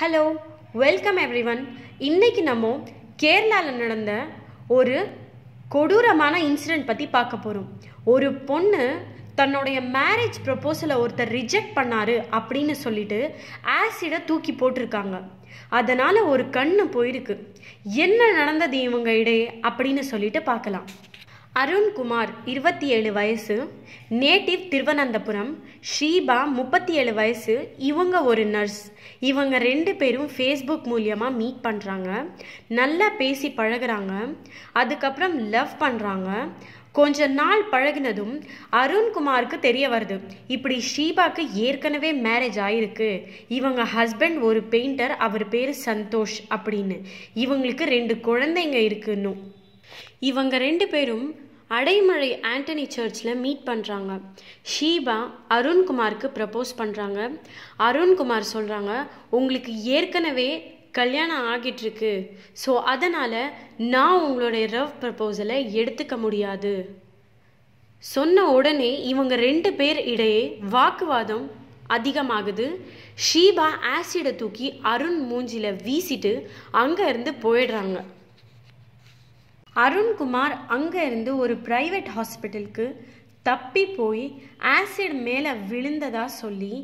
hello welcome everyone இன்றைக்கி நம்ம கேரளாவில் நடந்த ஒரு கொடூரமான இன்சிடெண்ட் பற்றி பார்க்க போகிறோம் ஒரு பொண்ணு தன்னுடைய மேரேஜ் ப்ரப்போசலை ஒருத்தர் ரிஜெக்ட் பண்ணாரு அப்படின்னு சொல்லிட்டு ஆசிடை தூக்கி போட்டிருக்காங்க அதனால் ஒரு கண்ணு போயிருக்கு என்ன நடந்தது இவங்க இடையே அப்படின்னு சொல்லிட்டு பார்க்கலாம் அருண்குமார் இருபத்தி ஏழு வயசு நேட்டிவ் திருவனந்தபுரம் ஷீபா முப்பத்தி ஏழு வயசு இவங்க ஒரு நர்ஸ் இவங்க ரெண்டு பேரும் ஃபேஸ்புக் மூலியமாக மீட் பண்ணுறாங்க நல்லா பேசி பழகிறாங்க அதுக்கப்புறம் லவ் பண்ணுறாங்க கொஞ்ச நாள் பழகினதும் அருண்குமாருக்கு தெரிய வருது இப்படி ஷீபாக்கு ஏற்கனவே மேரேஜ் ஆயிருக்கு இவங்க ஹஸ்பண்ட் ஒரு பெயிண்டர் அவர் பேர் சந்தோஷ் அப்படின்னு இவங்களுக்கு ரெண்டு குழந்தைங்க இருக்குன்னு இவங்க ரெண்டு பேரும் அடைமழை ஆண்டனி சர்ச்சில் மீட் பண்ணுறாங்க ஷீபா அருண்குமாருக்கு ப்ரப்போஸ் பண்ணுறாங்க அருண்குமார் சொல்கிறாங்க உங்களுக்கு ஏற்கனவே கல்யாணம் ஆகிட்டுருக்கு ஸோ அதனால் நான் உங்களுடைய ரவ் ப்ரப்போசலை எடுத்துக்க முடியாது சொன்ன உடனே இவங்க ரெண்டு பேர் இடையே வாக்குவாதம் அதிகமாகுது ஷீபா ஆசிடை தூக்கி அருண் மூஞ்சியில் வீசிட்டு அங்கேருந்து போயிடுறாங்க அருண்குமார் அங்கேருந்து ஒரு ப்ரைவேட் ஹாஸ்பிட்டலுக்கு தப்பி போய் ஆசிட் மேலே விழுந்ததாக சொல்லி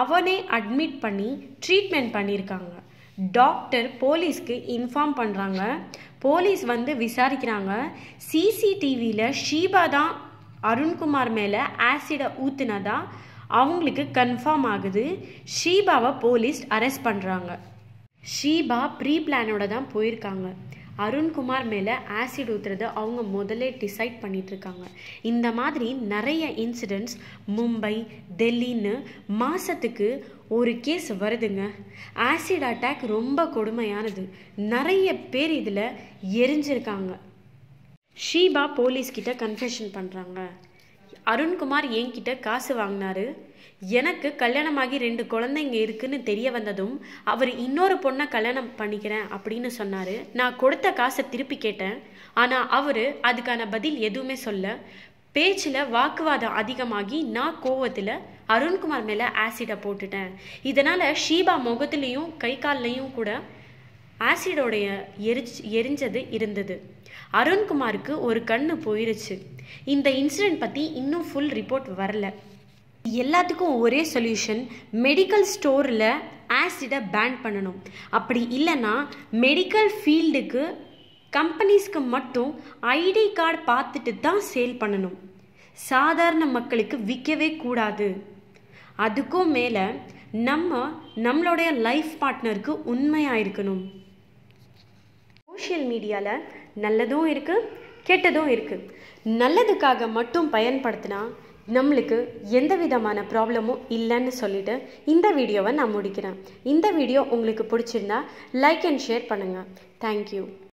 அவனே அட்மிட் பண்ணி ட்ரீட்மெண்ட் பண்ணியிருக்காங்க டாக்டர் போலீஸ்க்கு இன்ஃபார்ம் பண்ணுறாங்க போலீஸ் வந்து விசாரிக்கிறாங்க சிசிடிவியில் ஷீபா தான் அருண்குமார் மேலே ஆசிடை ஊற்றுனதா அவங்களுக்கு கன்ஃபார்ம் ஆகுது ஷீபாவை போலீஸ் அரெஸ்ட் பண்ணுறாங்க ஷீபா ப்ரீ பிளானோட தான் போயிருக்காங்க அருண்குமார் மேலே ஆசிட் ஊற்றுறத அவங்க முதல்ல டிசைட் பண்ணிகிட்ருக்காங்க இந்த மாதிரி நிறைய இன்சிடென்ட்ஸ் மும்பை டெல்லின்னு மாதத்துக்கு ஒரு கேஸ் வருதுங்க ஆசிட் அட்டாக் ரொம்ப கொடுமையானது நிறைய பேர் இதில் எரிஞ்சிருக்காங்க ஷீபா போலீஸ்கிட்ட கன்ஃபெஷன் பண்ணுறாங்க அருண்குமார் என்கிட்ட காசு வாங்கினாரு எனக்கு கல்யாணமாகி ரெண்டு குழந்தைங்க இருக்குன்னு தெரிய வந்ததும் அவர் இன்னொரு பொண்ணை கல்யாணம் பண்ணிக்கிறேன் அப்படின்னு சொன்னார் நான் கொடுத்த காசை திருப்பி கேட்டேன் ஆனால் அவர் அதுக்கான பதில் எதுவுமே சொல்ல பேச்சில் வாக்குவாதம் அதிகமாகி நான் கோவத்தில் அருண்குமார் மேலே ஆசிடை போட்டுட்டேன் இதனால் ஷீபா முகத்துலேயும் கை கால்லையும் கூட ஆசிடோடைய எரிச் எரிஞ்சது இருந்தது அருண்குமாருக்கு ஒரு கண்ணு போயிருச்சு இந்த இன்சிடெண்ட் பற்றி இன்னும் ஃபுல் ரிப்போர்ட் வரல எல்லாத்துக்கும் ஒரே சொல்யூஷன் மெடிக்கல் ஸ்டோரில் ஆசிடை பேன் பண்ணணும் அப்படி இல்லைன்னா மெடிக்கல் ஃபீல்டுக்கு கம்பெனிஸ்க்கு மட்டும் ஐடி கார்டு பார்த்துட்டு தான் சேல் பண்ணணும் சாதாரண மக்களுக்கு விற்கவே கூடாது அதுக்கும் மேலே நம்ம நம்மளுடைய லைஃப் பார்ட்னருக்கு உண்மையாக இருக்கணும் சோஷியல் மீடியாவில் நல்லதும் இருக்குது கெட்டதும் இருக்குது நல்லதுக்காக மட்டும் பயன்படுத்தினா நம்மளுக்கு எந்த விதமான ப்ராப்ளமும் இல்லைன்னு சொல்லிவிட்டு இந்த வீடியோவை நான் முடிக்கிறேன் இந்த வீடியோ உங்களுக்கு பிடிச்சிருந்தா லைக் அண்ட் ஷேர் பண்ணுங்கள் தேங்க்யூ